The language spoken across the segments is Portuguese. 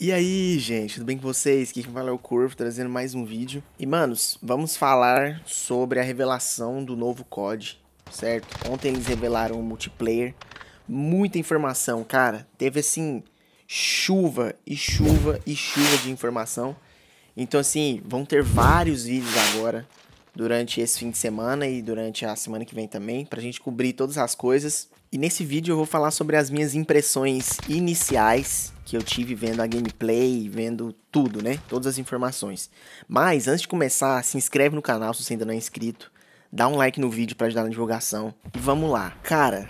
E aí, gente, tudo bem com vocês? Aqui quem fala é o Curvo, trazendo mais um vídeo. E, manos, vamos falar sobre a revelação do novo COD, certo? Ontem eles revelaram o multiplayer, muita informação, cara. Teve, assim, chuva e chuva e chuva de informação. Então, assim, vão ter vários vídeos agora durante esse fim de semana e durante a semana que vem também, para a gente cobrir todas as coisas. E nesse vídeo eu vou falar sobre as minhas impressões iniciais que eu tive vendo a gameplay, vendo tudo, né? Todas as informações. Mas antes de começar, se inscreve no canal se você ainda não é inscrito, dá um like no vídeo para ajudar na divulgação. E vamos lá. Cara,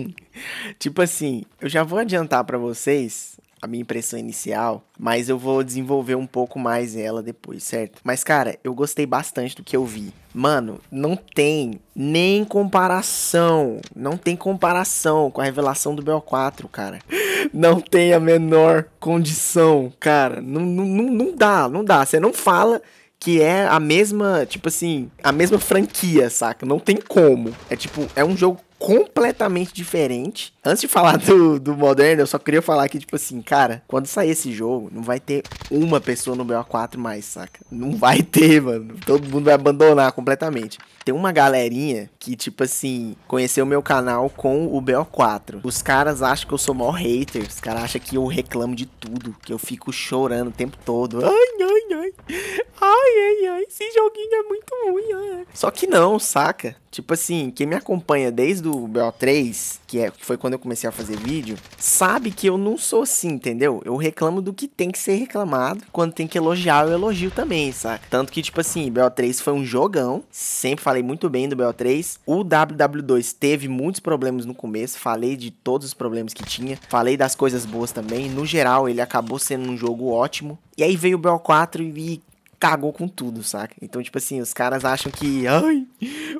tipo assim, eu já vou adiantar para vocês a minha impressão inicial, mas eu vou desenvolver um pouco mais ela depois, certo? Mas, cara, eu gostei bastante do que eu vi. Mano, não tem nem comparação. Não tem comparação com a revelação do BO4, cara. Não tem a menor condição, cara. Não, não, não dá, não dá. Você não fala que é a mesma, tipo assim, a mesma franquia, saca? Não tem como. É tipo, é um jogo completamente diferente. Antes de falar do, do eu só queria falar que, tipo assim, cara, quando sair esse jogo, não vai ter uma pessoa no BO4 mais, saca? Não vai ter, mano. Todo mundo vai abandonar completamente. Tem uma galerinha que, tipo assim, conheceu meu canal com o BO4. Os caras acham que eu sou maior hater, os caras acham que eu reclamo de tudo, que eu fico chorando o tempo todo. Ai, ai, ai. Ai, ai, ai, esse joguinho é muito ruim. Ai. Só que não, saca? Tipo assim, quem me acompanha desde o BO3, que é, foi quando eu comecei a fazer vídeo, sabe que eu não sou assim, entendeu? Eu reclamo do que tem que ser reclamado. Quando tem que elogiar, eu elogio também, saca? Tanto que, tipo assim, BO3 foi um jogão. Sempre falei muito bem do BO3 o WW2 teve muitos problemas no começo, falei de todos os problemas que tinha, falei das coisas boas também, no geral ele acabou sendo um jogo ótimo. E aí veio o BO4 e cagou com tudo, saca? Então, tipo assim, os caras acham que, ai,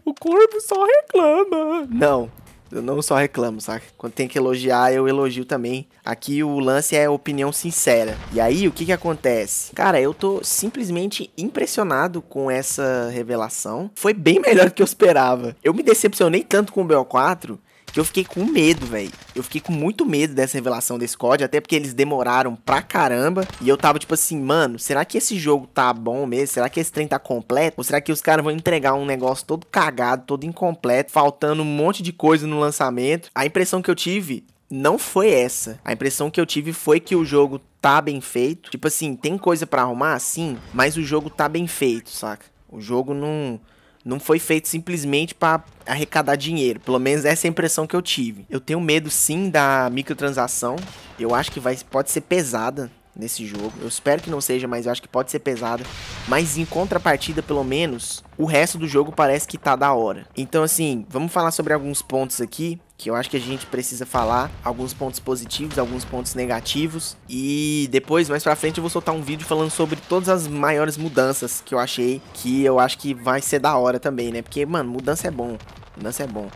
o corpo só reclama. Não, eu não só reclamo, saca? Quando tem que elogiar, eu elogio também. Aqui o lance é opinião sincera. E aí, o que que acontece? Cara, eu tô simplesmente impressionado com essa revelação. Foi bem melhor do que eu esperava. Eu me decepcionei tanto com o BO4 que eu fiquei com medo, velho. Eu fiquei com muito medo dessa revelação desse COD, até porque eles demoraram pra caramba. E eu tava tipo assim, mano, será que esse jogo tá bom mesmo? Será que esse trem tá completo? Ou será que os caras vão entregar um negócio todo cagado, todo incompleto, faltando um monte de coisa no lançamento? A impressão que eu tive não foi essa. A impressão que eu tive foi que o jogo tá bem feito. Tipo assim, tem coisa para arrumar? Sim, mas o jogo tá bem feito, saca? O jogo não não foi feito simplesmente para arrecadar dinheiro. Pelo menos essa é a impressão que eu tive. Eu tenho medo sim da microtransação. Eu acho que vai, pode ser pesada nesse jogo. Eu espero que não seja, mas eu acho que pode ser pesada. Mas em contrapartida, pelo menos, o resto do jogo parece que tá da hora. Então, assim, vamos falar sobre alguns pontos aqui que eu acho que a gente precisa falar alguns pontos positivos, alguns pontos negativos e depois mais para frente eu vou soltar um vídeo falando sobre todas as maiores mudanças que eu achei, que eu acho que vai ser da hora também, né? Porque mano, mudança é bom. Mudança é bom.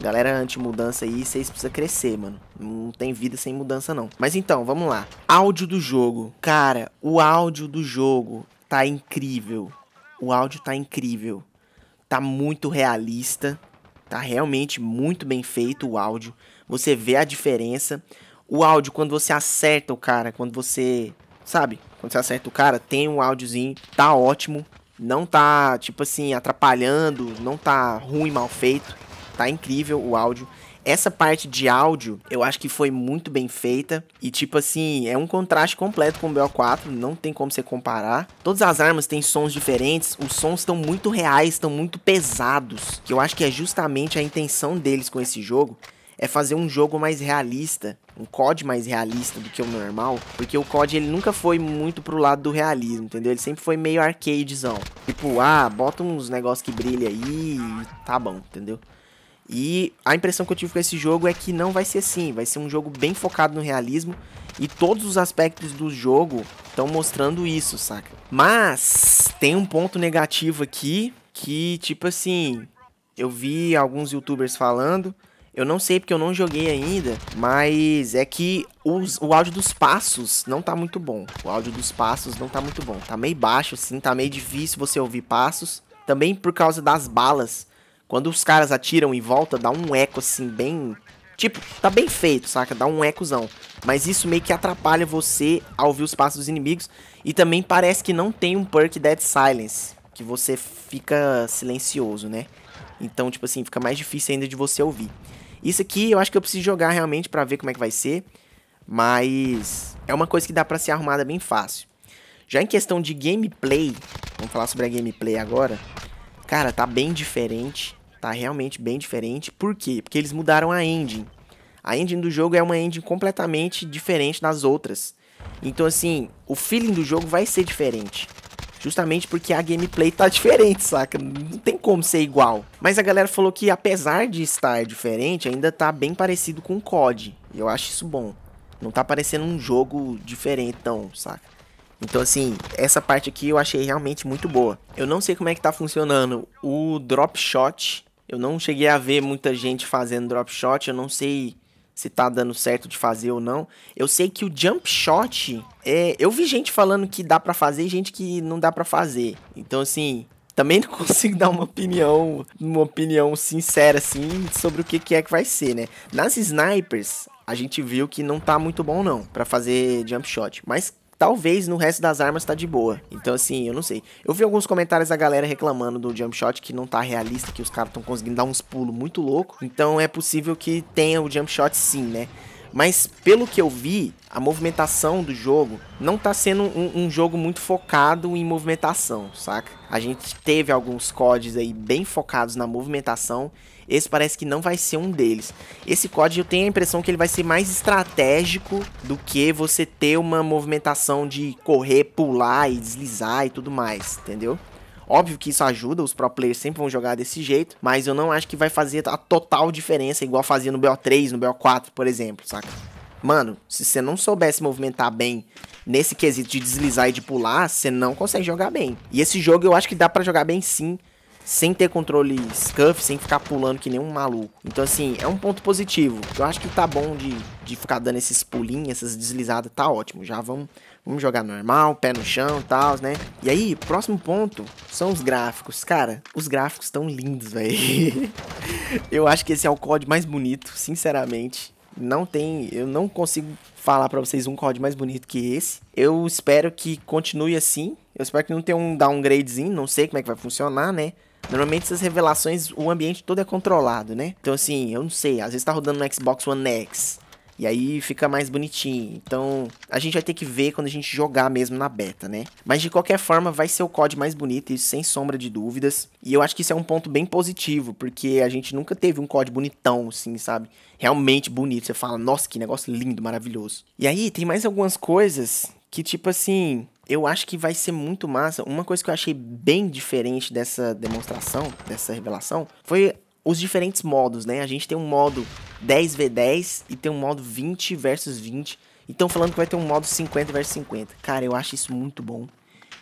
Galera anti-mudança aí, vocês precisam crescer, mano. Não tem vida sem mudança, não. Mas então, vamos lá. Áudio do jogo. Cara, o áudio do jogo tá incrível. O áudio tá incrível. Tá muito realista. Tá realmente muito bem feito o áudio. Você vê a diferença. O áudio, quando você acerta o cara, quando você. Sabe? Quando você acerta o cara, tem um áudiozinho, tá ótimo. Não tá, tipo assim, atrapalhando, não tá ruim, mal feito. Tá incrível o áudio. Essa parte de áudio, eu acho que foi muito bem feita. E, tipo assim, é um contraste completo com o BO4. Não tem como você comparar. Todas as armas têm sons diferentes. Os sons estão muito reais, estão muito pesados. Que eu acho que é justamente a intenção deles com esse jogo é fazer um jogo mais realista, um COD mais realista do que o normal, porque o COD ele nunca foi muito pro lado do realismo, entendeu? Ele sempre foi meio arcadezão. Tipo, ah, bota uns negócios que brilha aí, tá bom, entendeu? E a impressão que eu tive com esse jogo é que não vai ser assim, vai ser um jogo bem focado no realismo e todos os aspectos do jogo estão mostrando isso, saca? Mas tem um ponto negativo aqui que, tipo assim, eu vi alguns youtubers falando, eu não sei porque eu não joguei ainda, mas é que os, o áudio dos passos não tá muito bom. O áudio dos passos não tá muito bom. Tá meio baixo, assim, tá meio difícil você ouvir passos. Também por causa das balas. Quando os caras atiram em volta, dá um eco assim, bem. Tipo, tá bem feito, saca? Dá um ecozão. Mas isso meio que atrapalha você a ouvir os passos dos inimigos. E também parece que não tem um perk Dead Silence, que você fica silencioso, né? Então, tipo assim, fica mais difícil ainda de você ouvir. Isso aqui eu acho que eu preciso jogar realmente para ver como é que vai ser. Mas é uma coisa que dá pra ser arrumada bem fácil. Já em questão de gameplay, vamos falar sobre a gameplay agora. Cara, tá bem diferente Tá realmente bem diferente. Por quê? Porque eles mudaram a engine. A engine do jogo é uma engine completamente diferente das outras. Então, assim, o feeling do jogo vai ser diferente. Justamente porque a gameplay tá diferente, saca? Não tem como ser igual. Mas a galera falou que apesar de estar diferente, ainda tá bem parecido com o COD. Eu acho isso bom. Não tá parecendo um jogo diferentão, saca? Então assim, essa parte aqui eu achei realmente muito boa. Eu não sei como é que tá funcionando o drop shot eu não cheguei a ver muita gente fazendo drop shot, eu não sei se tá dando certo de fazer ou não. Eu sei que o jump shot é, eu vi gente falando que dá para fazer e gente que não dá para fazer. Então assim, também não consigo dar uma opinião, uma opinião sincera assim sobre o que que é que vai ser, né? Nas snipers, a gente viu que não tá muito bom não para fazer jump shot, mas talvez no resto das armas tá de boa. Então, assim, eu não sei. Eu vi alguns comentários da galera reclamando do jump shot que não tá realista, que os caras estão conseguindo dar uns pulos muito louco. Então é possível que tenha o jump shot sim, né? Mas pelo que eu vi, a movimentação do jogo não tá sendo um, um, jogo muito focado em movimentação, saca? A gente teve alguns CODs aí bem focados na movimentação esse parece que não vai ser um deles. Esse COD eu tenho a impressão que ele vai ser mais estratégico do que você ter uma movimentação de correr, pular e deslizar e tudo mais, entendeu? Óbvio que isso ajuda, os pro players sempre vão jogar desse jeito, mas eu não acho que vai fazer a total diferença igual fazia no BO3, no BO4, por exemplo, saca? Mano, se você não soubesse movimentar bem nesse quesito de deslizar e de pular, você não consegue jogar bem. E esse jogo eu acho que dá para jogar bem sim, sem ter controle scuff, sem ficar pulando que nem um maluco. Então, assim, é um ponto positivo. Eu acho que tá bom de, de ficar dando esses pulinhos, essas deslizadas, tá ótimo. Já vamos, vamos jogar normal, pé no chão e tal, né? E aí, próximo ponto são os gráficos. Cara, os gráficos estão lindos, velho. eu acho que esse é o COD mais bonito, sinceramente. Não tem, eu não consigo falar para vocês um COD mais bonito que esse. Eu espero que continue assim. Eu espero que não tenha um downgradezinho, não sei como é que vai funcionar, né? Normalmente essas revelações, o ambiente todo é controlado, né? Então assim, eu não sei, às vezes tá rodando no Xbox One X. E aí fica mais bonitinho. Então, a gente vai ter que ver quando a gente jogar mesmo na beta, né? Mas de qualquer forma, vai ser o COD mais bonito, isso sem sombra de dúvidas. E eu acho que isso é um ponto bem positivo, porque a gente nunca teve um COD bonitão, assim, sabe? Realmente bonito. Você fala, nossa, que negócio lindo, maravilhoso. E aí, tem mais algumas coisas que tipo assim, eu acho que vai ser muito massa. Uma coisa que eu achei bem diferente dessa demonstração, dessa revelação, foi os diferentes modos, né? A gente tem um modo 10v10 e tem um modo 20 versus 20. Então falando que vai ter um modo 50 versus 50. Cara, eu acho isso muito bom.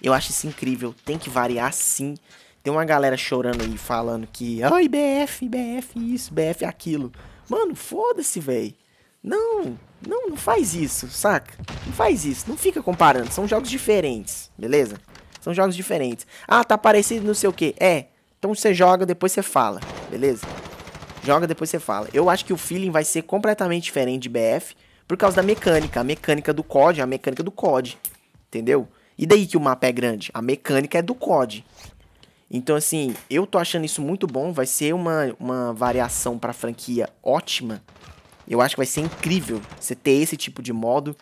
Eu acho isso incrível. Tem que variar sim. Tem uma galera chorando aí falando que, ai, BF, BF isso, BF aquilo. Mano, foda-se, velho. Não, não, não faz isso, saca? Não faz isso, não fica comparando. São jogos diferentes, beleza? São jogos diferentes. Ah, tá parecido não sei o que. É, então você joga, depois você fala, beleza? Joga, depois você fala. Eu acho que o feeling vai ser completamente diferente de BF por causa da mecânica. A mecânica do COD é a mecânica do COD, entendeu? E daí que o mapa é grande? A mecânica é do COD. Então, assim, eu tô achando isso muito bom. Vai ser uma, uma variação pra franquia ótima, eu acho que vai ser incrível você ter esse tipo de modo.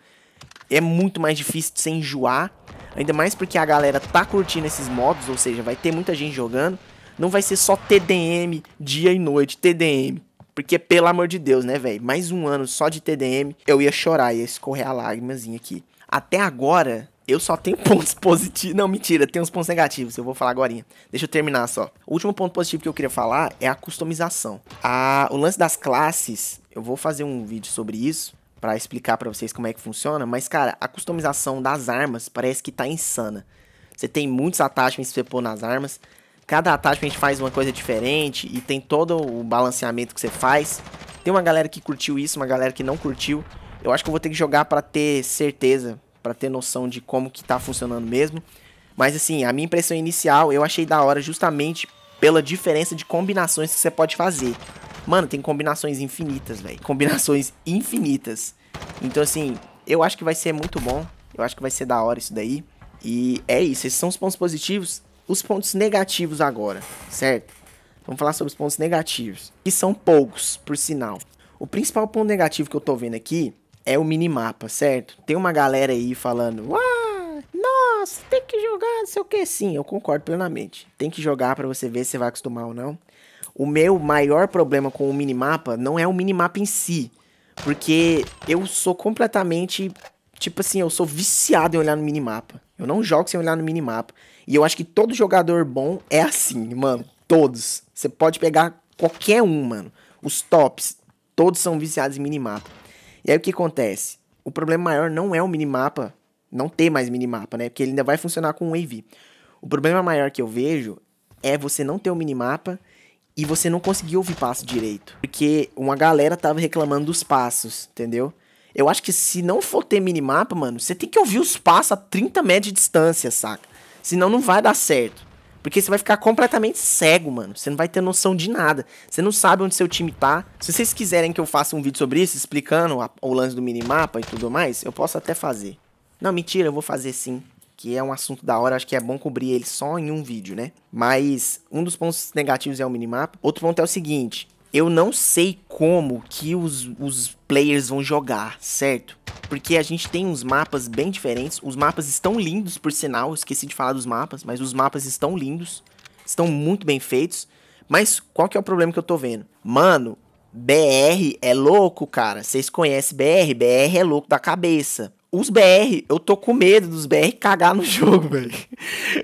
É muito mais difícil de você enjoar. Ainda mais porque a galera tá curtindo esses modos, ou seja, vai ter muita gente jogando. Não vai ser só TDM dia e noite, TDM. Porque, pelo amor de Deus, né, velho? Mais um ano só de TDM, eu ia chorar, ia escorrer a lágrimazinha aqui. Até agora, eu só tenho pontos positivos. Não, mentira, tem uns pontos negativos, eu vou falar agora. Deixa eu terminar só. O último ponto positivo que eu queria falar é a customização. A, ah, o lance das classes eu vou fazer um vídeo sobre isso para explicar para vocês como é que funciona, mas cara, a customização das armas parece que tá insana. Você tem muitos attachments pra você pôr nas armas. Cada attachment faz uma coisa diferente e tem todo o balanceamento que você faz. Tem uma galera que curtiu isso, uma galera que não curtiu. Eu acho que eu vou ter que jogar para ter certeza, para ter noção de como que tá funcionando mesmo. Mas assim, a minha impressão inicial eu achei da hora justamente pela diferença de combinações que você pode fazer. Mano, tem combinações infinitas, velho. Combinações infinitas. Então, assim, eu acho que vai ser muito bom. Eu acho que vai ser da hora isso daí. E é isso. Esses são os pontos positivos. Os pontos negativos agora, certo? Vamos falar sobre os pontos negativos. Que são poucos, por sinal. O principal ponto negativo que eu tô vendo aqui é o minimapa, certo? Tem uma galera aí falando. Ah, nossa, tem que jogar, não sei o que. Sim, eu concordo plenamente. Tem que jogar para você ver se vai acostumar ou não. O meu maior problema com o minimapa não é o minimapa em si. Porque eu sou completamente. Tipo assim, eu sou viciado em olhar no minimapa. Eu não jogo sem olhar no minimapa. E eu acho que todo jogador bom é assim, mano. Todos. Você pode pegar qualquer um, mano. Os tops. Todos são viciados em minimapa. E aí o que acontece? O problema maior não é o minimapa. Não ter mais minimapa, né? Porque ele ainda vai funcionar com o AV. O problema maior que eu vejo é você não ter o minimapa e você não conseguia ouvir passo direito. Porque uma galera tava reclamando dos passos, entendeu? Eu acho que se não for ter minimapa, mano, você tem que ouvir os passos a 30 metros de distância, saca? Senão não vai dar certo. Porque você vai ficar completamente cego, mano. Você não vai ter noção de nada. Você não sabe onde seu time tá. Se vocês quiserem que eu faça um vídeo sobre isso, explicando a, o lance do minimapa e tudo mais, eu posso até fazer. Não, mentira, eu vou fazer sim que é um assunto da hora, acho que é bom cobrir ele só em um vídeo, né? Mas um dos pontos negativos é o minimapa. Outro ponto é o seguinte: eu não sei como que os, os players vão jogar, certo? Porque a gente tem uns mapas bem diferentes. Os mapas estão lindos, por sinal. Esqueci de falar dos mapas, mas os mapas estão lindos. Estão muito bem feitos. Mas qual que é o problema que eu tô vendo? Mano, BR é louco, cara. Vocês conhecem BR? BR é louco da cabeça os BR, eu tô com medo dos BR cagar no jogo, velho.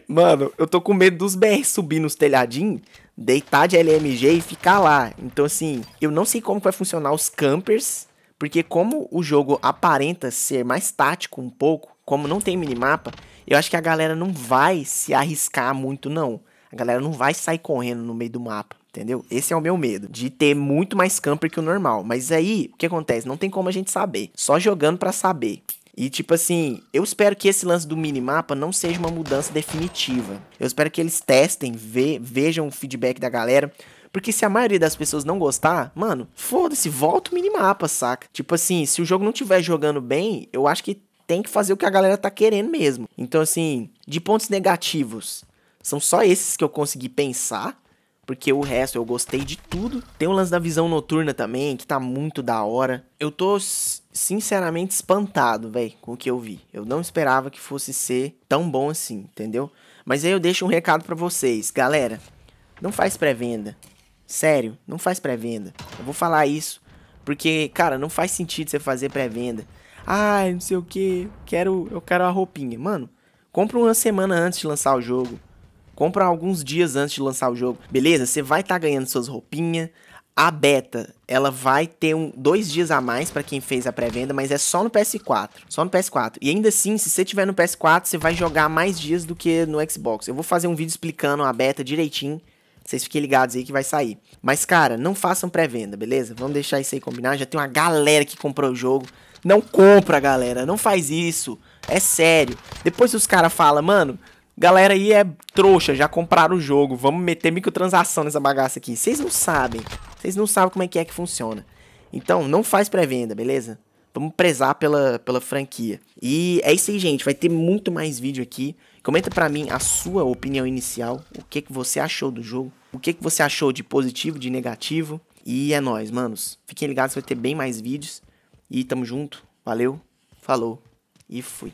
Mano, eu tô com medo dos BR subir nos telhadinhos, deitar de LMG e ficar lá. Então, assim, eu não sei como vai funcionar os campers, porque como o jogo aparenta ser mais tático um pouco, como não tem minimapa, eu acho que a galera não vai se arriscar muito, não. A galera não vai sair correndo no meio do mapa entendeu? Esse é o meu medo, de ter muito mais camper que o normal. Mas aí, o que acontece? Não tem como a gente saber, só jogando para saber. E tipo assim, eu espero que esse lance do minimapa não seja uma mudança definitiva. Eu espero que eles testem, ve vejam o feedback da galera. Porque se a maioria das pessoas não gostar, mano, foda-se, volta o minimapa, saca? Tipo assim, se o jogo não estiver jogando bem, eu acho que tem que fazer o que a galera tá querendo mesmo. Então, assim, de pontos negativos, são só esses que eu consegui pensar. Porque o resto eu gostei de tudo. Tem o lance da visão noturna também, que tá muito da hora. Eu tô sinceramente espantado, velho, com o que eu vi. Eu não esperava que fosse ser tão bom assim, entendeu? Mas aí eu deixo um recado para vocês, galera. Não faz pré-venda. Sério, não faz pré-venda. Eu vou falar isso porque, cara, não faz sentido você fazer pré-venda. Ai, não sei o que, quero, eu quero a roupinha. Mano, compra uma semana antes de lançar o jogo. Compra alguns dias antes de lançar o jogo. Beleza? Você vai estar tá ganhando suas roupinhas. A beta, ela vai ter um, dois dias a mais para quem fez a pré-venda, mas é só no PS4. Só no PS4. E ainda assim, se você tiver no PS4, você vai jogar mais dias do que no Xbox. Eu vou fazer um vídeo explicando a beta direitinho. Vocês fiquem ligados aí que vai sair. Mas, cara, não façam pré-venda, beleza? Vamos deixar isso aí combinado. Já tem uma galera que comprou o jogo. Não compra, galera. Não faz isso. É sério. Depois os caras falam, mano, Galera aí é trouxa, já compraram o jogo. Vamos meter microtransação nessa bagaça aqui. Vocês não sabem. Vocês não sabem como é que é que funciona. Então, não faz pré-venda, beleza? Vamos prezar pela, pela franquia. E é isso aí, gente. Vai ter muito mais vídeo aqui. Comenta pra mim a sua opinião inicial. O que, que você achou do jogo. O que, que você achou de positivo, de negativo. E é nóis, manos. Fiquem ligados, vai ter bem mais vídeos. E tamo junto. Valeu, falou e fui.